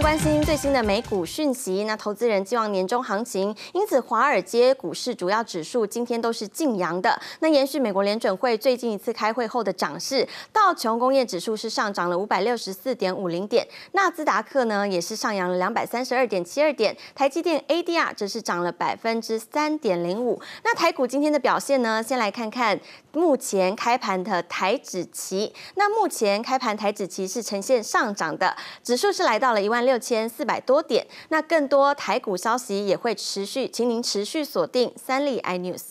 关心最新的美股讯息，那投资人寄望年终行情，因此华尔街股市主要指数今天都是静扬的。那延续美国联准会最近一次开会后的涨势，道琼工业指数是上涨了五百六十四点五零点，纳斯达克呢也是上扬了两百三十二点七二点，台积电 ADR 则是涨了百分之三点零五。那台股今天的表现呢？先来看看目前开盘的台指期。那目前开盘台指期是呈现上涨的，指数是来到了一万。六千四百多点，那更多台股消息也会持续，请您持续锁定三立 iNews。